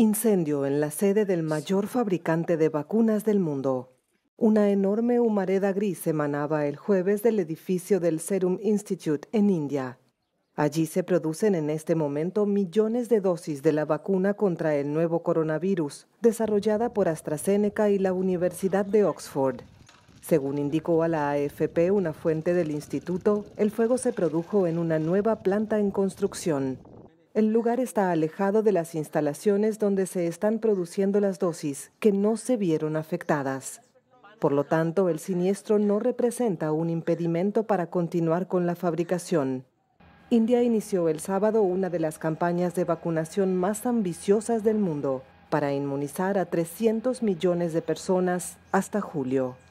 Incendio en la sede del mayor fabricante de vacunas del mundo. Una enorme humareda gris emanaba el jueves del edificio del Serum Institute en India. Allí se producen en este momento millones de dosis de la vacuna contra el nuevo coronavirus, desarrollada por AstraZeneca y la Universidad de Oxford. Según indicó a la AFP una fuente del instituto, el fuego se produjo en una nueva planta en construcción. El lugar está alejado de las instalaciones donde se están produciendo las dosis que no se vieron afectadas. Por lo tanto, el siniestro no representa un impedimento para continuar con la fabricación. India inició el sábado una de las campañas de vacunación más ambiciosas del mundo para inmunizar a 300 millones de personas hasta julio.